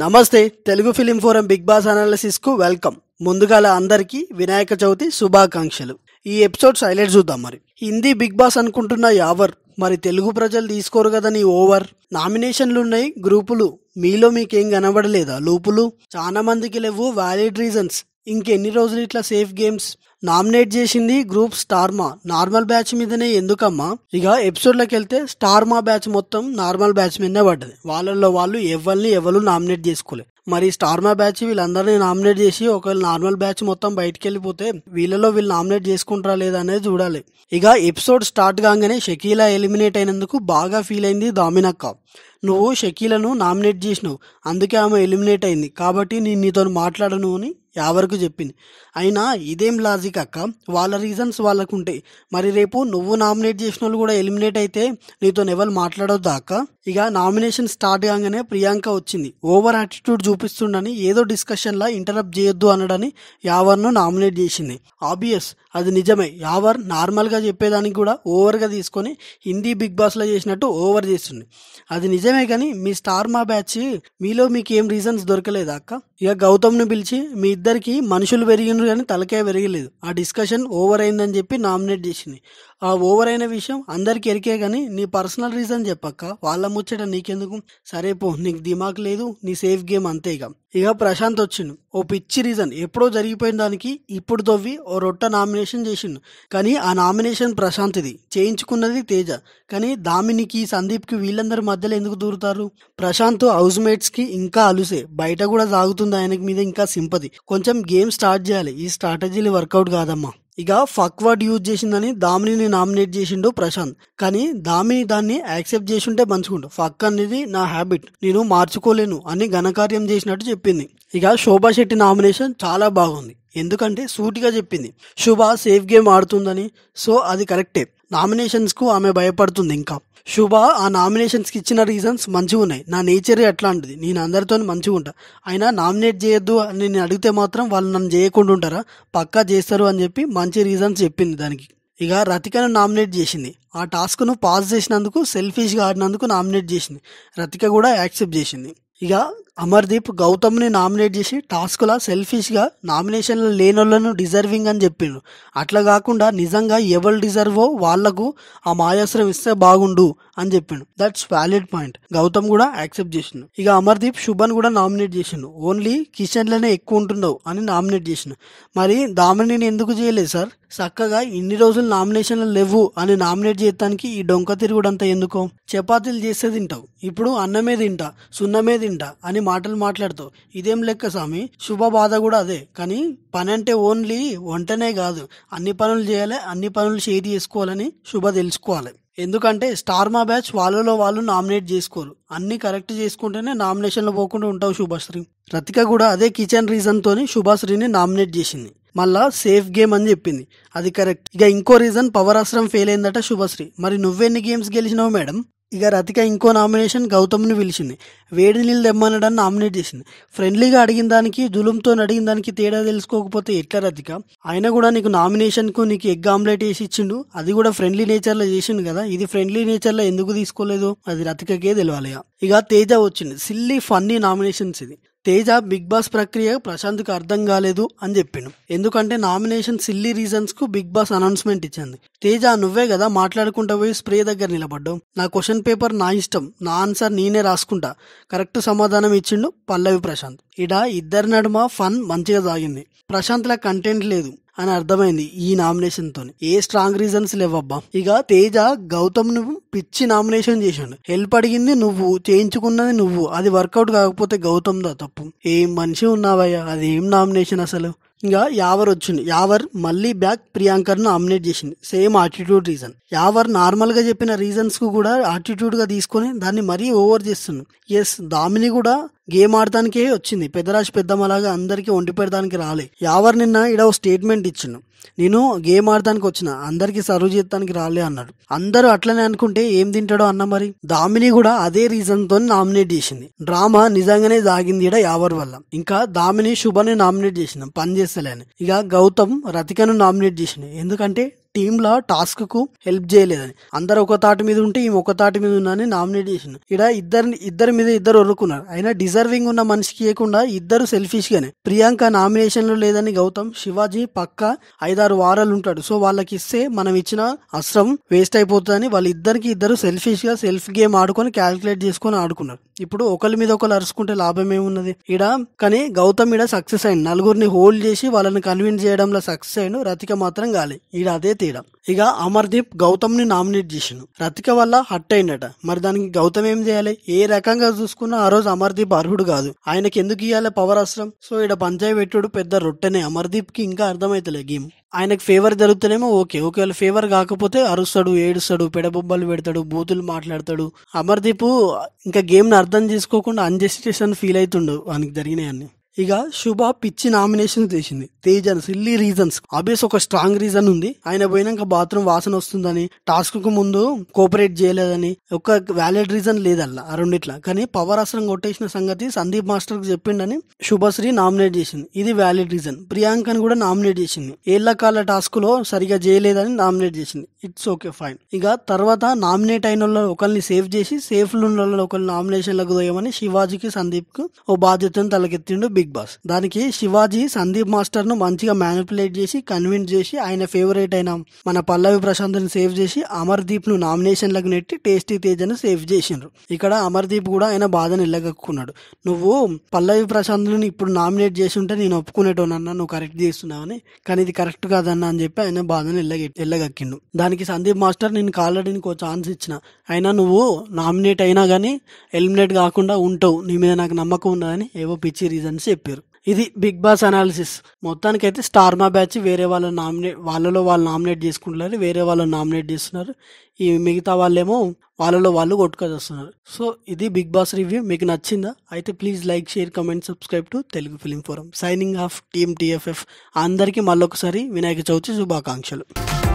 నమస్తే Telugu film forum Bigg Boss కు welcome ముందుగాల అందరికీ వినాయక చవితి శుభాకాంక్షలు ఈ ఎపిసోడ్స్ హైలైట్ చూద్దాం మరి హిందీ బిగ్ బాస్ అనుకుంటున్న యావర్ మరి తెలుగు ప్రజలు తీసుకోరు కదా నీ ఓవర్ నామినేషన్లు ఉన్నాయి గ్రూపులు మీలో మీకేం కనబడలేదా లోపులు చాలా మందికి లేవు వ్యాలిడ్ రీజన్స్ ఇంకెన్ని రోజులు ఇట్లా సేఫ్ గేమ్స్ నామినేట్ చేసింది గ్రూప్ స్టార్మా నార్మల్ బ్యాచ్ మీదనే ఎందుకమ్మా ఇక లోకి వెళ్తే స్టార్మా బ్యాచ్ మొత్తం నార్మల్ బ్యాచ్ మీదనే పడ్డది వాళ్ళల్లో వాళ్ళు ఎవరిని ఎవరు నామినేట్ చేసుకోలేదు మరి స్టార్మా బ్యాచ్ వీళ్ళందరినీ నామినేట్ చేసి ఒకవేళ నార్మల్ బ్యాచ్ మొత్తం బయటికి వెళ్ళిపోతే వీళ్ళలో వీళ్ళు నామినేట్ చేసుకుంటారా లేదా అనేది చూడాలి ఇక ఎపిసోడ్ స్టార్ట్ కాగానే షకీలా ఎలిమినేట్ అయినందుకు బాగా ఫీల్ అయింది దామినక్క నువ్వు షకీలను నామినేట్ చేసినావు అందుకే ఆమె ఎలిమినేట్ అయింది కాబట్టి నేను నీతో మాట్లాడను అని యావరకు చెప్పింది అయినా ఇదేం లాజిక్ అక్క వాళ్ళ రీజన్స్ వాళ్ళకు ఉంటాయి మరి రేపు నువ్వు నామినేట్ చేసిన వాళ్ళు కూడా ఎలిమినేట్ అయితే నీతో ఎవరు మాట్లాడొద్దా అక్క ఇక నామినేషన్ స్టార్ట్ కాగానే ప్రియాంక వచ్చింది ఓవర్ యాటిట్యూడ్ చూపిస్తుండని ఏదో డిస్కషన్లా ఇంటరప్ట్ చేయొద్దు అనడని యావర్ను నామినేట్ చేసింది ఆబ్వియస్ అది నిజమే యావర్ నార్మల్గా చెప్పేదానికి కూడా ఓవర్గా తీసుకొని హిందీ బిగ్ బాస్లో చేసినట్టు ఓవర్ చేస్తుంది అది నిజమే కానీ మీ స్టార్ మా బ్యాచ్ మీలో మీకు ఏం రీజన్స్ దొరకలేదు అక్క ఇక గౌతమ్ను పిలిచి మీ ఇద్దరికి మనుషులు పెరిగినారు కానీ తలకే పెరగలేదు ఆ డిస్కషన్ ఓవర్ అయిందని చెప్పి నామినేట్ చేసింది ఆ ఓవర్ అయిన విషయం అందరికి ఎరికే కానీ నీ పర్సనల్ రీజన్ చెప్పక్క వాళ్ళ ముచ్చట నీకెందుకు సరే పో నీకు దిమాక్ లేదు నీ సేఫ్ గేమ్ అంతే ఇక ఇక ప్రశాంత్ వచ్చిండు ఓ పిచ్చి రీజన్ ఎప్పుడో జరిగిపోయిన దానికి ఇప్పుడు తవ్వి ఓ రొట్ట నామినేషన్ చేసిండు కానీ ఆ నామినేషన్ ఇది చేయించుకున్నది తేజ కానీ దామినికి సందీప్కి వీళ్ళందరి మధ్యలో ఎందుకు దూరుతారు ప్రశాంత్ హౌస్ కి ఇంకా అలుసే బయట కూడా సాగుతుంది ఆయనకి మీద ఇంకా సింపతి కొంచెం గేమ్ స్టార్ట్ చేయాలి ఈ స్ట్రాటజీలు వర్కౌట్ కాదమ్మా ఇక ఫక్ వర్డ్ యూజ్ చేసిందని దామినిని నామినేట్ చేసిండు ప్రశాంత్ కానీ దామిని దాన్ని యాక్సెప్ట్ చేసుంటే మంచుకుండు ఫక్ అనేది నా హ్యాబిట్ నేను మార్చుకోలేను అని ఘనకార్యం చేసినట్టు చెప్పింది ఇక శోభా శెట్టి నామినేషన్ చాలా బాగుంది ఎందుకంటే సూటిగా చెప్పింది శుభ సేఫ్ గేమ్ ఆడుతుందని సో అది కరెక్టే నామినేషన్స్కు ఆమె భయపడుతుంది ఇంకా శుభ ఆ నామినేషన్స్కి ఇచ్చిన రీజన్స్ మంచిగా ఉన్నాయి నా నేచర్ అట్లాంటిది నేను అందరితో మంచిగా ఉంటా అయినా నామినేట్ చేయొద్దు అని నేను అడిగితే మాత్రం వాళ్ళు నన్ను చేయకుండా ఉంటారా పక్కా చేస్తారు అని చెప్పి మంచి రీజన్స్ చెప్పింది దానికి ఇక రతికను నామినేట్ చేసింది ఆ టాస్క్ను పాస్ చేసినందుకు సెల్ఫిష్గా ఆడినందుకు నామినేట్ చేసింది రతిక కూడా యాక్సెప్ట్ చేసింది ఇక అమర్దీప్ గౌతమ్ని నామినేట్ చేసి టాస్క్లా సెల్ఫిష్గా నామినేషన్లు లేని వాళ్ళను డిజర్వింగ్ అని చెప్పిండు అట్లా కాకుండా నిజంగా ఎవరు డిజర్వో వాళ్లకు ఆ మాయాశ్రం ఇస్తే బాగుండు అని చెప్పిండు దట్స్ వ్యాలిడ్ పాయింట్ గౌతమ్ కూడా యాక్సెప్ట్ చేసిండు ఇక అమర్దీప్ శుభన్ కూడా నామినేట్ చేసిండు ఓన్లీ కిచెన్లోనే ఎక్కువ ఉంటుండవు అని నామినేట్ చేసిండు మరి దామిని ఎందుకు చేయలేదు సార్ చక్కగా ఇన్ని రోజులు నామినేషన్లు లేవు అని నామినేట్ చేయటానికి ఈ డొంక తిరుగుడంతా ఎందుకో చపాతీలు చేస్తే తింటావు ఇప్పుడు అన్నమే తింటా సున్నమే తింటా అని మాటలు మాట్లాడుతావు ఇదేం లెక్క స్వామి శుభ బాధ కూడా అదే కానీ పని అంటే ఓన్లీ వంటనే కాదు అన్ని పనులు చేయాలి అన్ని పనులు షేర్ చేసుకోవాలని శుభ తెలుసుకోవాలి ఎందుకంటే స్టార్ మా బ్యాచ్ వాళ్ళలో వాళ్ళు నామినేట్ చేసుకోరు అన్ని కరెక్ట్ చేసుకుంటేనే నామినేషన్లో పోకుండా ఉంటావు శుభశ్రీ రతిక కూడా అదే కిచెన్ రీజన్తోని శుభశ్రీని నామినేట్ చేసింది మళ్ళా సేఫ్ గేమ్ అని చెప్పింది అది కరెక్ట్ ఇక ఇంకో రీజన్ పవర్ ఆశ్రం ఫెయిల్ అయిందట శుభశ్రీ మరి నువ్వెన్ని గేమ్స్ గెలిచినావు మేడం ఇక రతిక ఇంకో నామినేషన్ గౌతమ్ని పిలిచింది వేడి నీళ్ళు తెమ్మనడాన్ని నామినేట్ చేసింది ఫ్రెండ్లీగా అడిగిన దానికి దులుంతో అడిగిన దానికి తేడా తెలుసుకోకపోతే ఎట్లా రతిక ఆయన కూడా నీకు నామినేషన్కు నీకు ఎగ్ ఆమ్లెట్ వేసి ఇచ్చిండు అది కూడా ఫ్రెండ్లీ నేచర్లో చేసిండు కదా ఇది ఫ్రెండ్లీ నేచర్లో ఎందుకు తీసుకోలేదు అది రతికకే తెలియాలిగా ఇక తేజ వచ్చింది సిల్లీ ఫన్నీ నామినేషన్స్ ఇది తేజ బిగ్ బాస్ ప్రక్రియ ప్రశాంత్కి అర్థం కాలేదు అని చెప్పిండు ఎందుకంటే నామినేషన్ సిల్లీ రీజన్స్ కు బిగ్ బాస్ అనౌన్స్మెంట్ ఇచ్చింది తేజ నువ్వే కదా మాట్లాడుకుంటా పోయి స్ప్రే దగ్గర నిలబడ్డావు నా క్వశ్చన్ పేపర్ నా ఇష్టం నా ఆన్సర్ నేనే రాసుకుంటా కరెక్ట్ సమాధానం ఇచ్చిండు పల్లవి ప్రశాంత్ ఇడ ఇద్దరి నడుమ ఫన్ మంచిగా సాగింది లా కంటెంట్ లేదు అని అర్థమైంది ఈ నామినేషన్తో ఏ స్ట్రాంగ్ రీజన్స్ లేవబ్బా ఇక తేజ గౌతమ్ ను పిచ్చి నామినేషన్ చేశాడు హెల్ప్ అడిగింది నువ్వు చేయించుకున్నది నువ్వు అది వర్కౌట్ కాకపోతే గౌతమ్ దా తప్పు ఏం మనిషి ఉన్నావయ్యా అది ఏం నామినేషన్ అసలు ఇంకా యావర్ వచ్చింది యావర్ మళ్ళీ బ్యాక్ ప్రియాంకర్ను నామినేట్ చేసింది సేమ్ ఆటిట్యూడ్ రీజన్ యావర్ నార్మల్గా చెప్పిన రీజన్స్కు కూడా ఆటిట్యూడ్గా తీసుకొని దాన్ని మరీ ఓవర్ చేస్తుంది ఎస్ దామిని కూడా గేమ్ ఆడటానికే వచ్చింది పెద్దరాజు పెద్దమ్మలాగా అందరికీ వండి పెడడానికి రాలే యావర్ నిన్న ఇక్కడ ఓ స్టేట్మెంట్ ఇచ్చిండు నేను గేమ్ ఆడటానికి వచ్చిన అందరికీ సర్వ్ చేయడానికి రాలే అన్నాడు అందరూ అట్లనే అనుకుంటే ఏం తింటాడో అన్న మరి దామిని కూడా అదే రీజన్తో నామినేట్ చేసింది డ్రామా నిజంగానే సాగింది ఇక్కడ యావర్ వల్ల ఇంకా దామిని శుభని నామినేట్ చేసిన పని చేస్తలేను ఇక గౌతమ్ రతికను నామినేట్ చేసిన ఎందుకంటే టీంలో టాస్క్ కు హెల్ప్ చేయలేదని అందరు ఒక తాటి మీద ఉంటే ఈమె ఒక తాటి మీద ఉందని నామినేట్ చేసిన ఇక్కడ ఇద్దరిని ఇద్దరి మీద ఇద్దరు వరుకున్నారు అయినా డిజర్వింగ్ ఉన్న మనిషికి ఇవ్వకుండా ఇద్దరు సెల్ఫిష్ గానే ప్రియాంక నామినేషన్ లో లేదని గౌతమ్ శివాజీ పక్క ఐదారు వారాలు ఉంటాడు సో వాళ్ళకి ఇస్తే మనం ఇచ్చిన అస్త్రం వేస్ట్ అయిపోతుందని వాళ్ళిద్దరికి ఇద్దరు సెల్ఫిష్ గా సెల్ఫ్ గేమ్ ఆడుకొని క్యాల్కులేట్ చేసుకొని ఆడుకున్నారు ఇప్పుడు ఒకరి మీద ఒకరు అరుచుకుంటే లాభం ఏమున్నది ఇక్కడ కానీ గౌతమ్ ఇడ సక్సెస్ అయింది నలుగురిని హోల్డ్ చేసి వాళ్ళని కన్విన్స్ చేయడంలో సక్సెస్ అయిన రతిక మాత్రం కాలే ఈడ అదే తీయడం ఇక అమర్దీప్ గౌతమ్ ని నామినేట్ చేసిండు రతిక వల్ల హట్ అయిందట మరి దానికి గౌతమ్ ఏం చేయాలి ఏ రకంగా చూసుకున్నా ఆ రోజు అమర్దీప్ అర్హుడు కాదు ఆయనకి ఎందుకు ఇవ్వాలి పవర్ అస్త్రం సో ఇక్కడ పంచాయతీ పెట్టుడు పెద్ద రొట్టెనే అమర్దీప్ కి ఇంకా అర్థమైతలే గేమ్ ఆయనకు ఫేవర్ జరుగుతలేమో ఓకే ఒకవేళ ఫేవర్ కాకపోతే అరుస్తాడు ఏడుస్తాడు పెడబొబ్బలు పెడతాడు బూతులు మాట్లాడతాడు అమర్దీప్ ఇంకా గేమ్ని అర్థం చేసుకోకుండా అన్జస్టిస్ అని ఫీల్ అవుతుండు వానికి జరిగినాయన్నీ ఇక శుభ పిచ్చి నామినేషన్ చేసింది తేజన్ సిల్లీ రీజన్స్ ఆబ్వియస్ ఒక స్ట్రాంగ్ రీజన్ ఉంది ఆయన పోయినాక బాత్రూమ్ వాసన వస్తుందని టాస్క్ కు ముందు కోఆపరేట్ చేయలేదని ఒక వ్యాలిడ్ రీజన్ లేదల్లా ఆ రెండిట్లా కానీ పవర్ అసలు కొట్టేసిన సంగతి సందీప్ మాస్టర్ కు చెప్పిండని శుభశ్రీ నామినేట్ చేసింది ఇది వ్యాలిడ్ రీజన్ ప్రియాంకని కూడా నామినేట్ చేసింది ఏళ్ల కాల టాస్క్ లో సరిగా చేయలేదని నామినేట్ చేసింది ఇట్స్ ఓకే ఫైన్ ఇక తర్వాత నామినేట్ అయిన ఒకరిని సేవ్ చేసి సేఫ్ లో ఒకరిని నామినేషన్లకు దోయమని శివాజీకి సందీప్ కు ఓ బాధ్యతను తలకెత్తిండు బిగ్ బాస్ దానికి శివాజీ సందీప్ మాస్టర్ ను మంచిగా మ్యానిపులేట్ చేసి కన్విన్స్ చేసి ఆయన ఫేవరెట్ అయిన మన పల్లవి ప్రశాంత్ ను సేవ్ చేసి అమర్దీప్ ను నామినేషన్లకు నెట్టి టేస్టీ తేజ్ ను సేవ్ చేసిండ్రు ఇక్కడ అమర్దీప్ కూడా ఆయన బాధను ఇల్లగక్కున్నాడు నువ్వు పల్లవి ప్రశాంత్ ను ఇప్పుడు నామినేట్ చేసి ఉంటే నేను ఒప్పుకునేటోనన్నా నువ్వు కరెక్ట్ చేస్తున్నావని కానీ ఇది కరెక్ట్ కాదన్నా అని చెప్పి ఆయన బాధను ఎల్లగ ఎల్లగక్కిండు దానికి సందీప్ మాస్టర్ నేను ఆల్రెడీ ఒక ఛాన్స్ ఇచ్చిన అయినా నువ్వు నామినేట్ అయినా కానీ ఎలిమినేట్ కాకుండా ఉంటావు నీ మీద నాకు నమ్మకం ఉన్నదని ఏవో పిచ్చి రీజన్స్ చెప్పారు ఇది బిగ్ బాస్ అనాలిసిస్ మొత్తానికి అయితే స్టార్ మా బ్యాచ్ వేరే వాళ్ళ నామినేట్ వాళ్ళలో వాళ్ళు నామినేట్ చేసుకుంటున్నారు వేరే వాళ్ళు నామినేట్ చేస్తున్నారు ఈ మిగతా వాళ్ళేమో వాళ్ళలో వాళ్ళు కొట్టుకొచ్చేస్తున్నారు సో ఇది బిగ్ బాస్ రివ్యూ మీకు నచ్చిందా అయితే please like share comment subscribe to Telugu film forum signing off TM TFF అందరికీ మళ్ళొకసారి వినాయక చవితి శుభాకాంక్షలు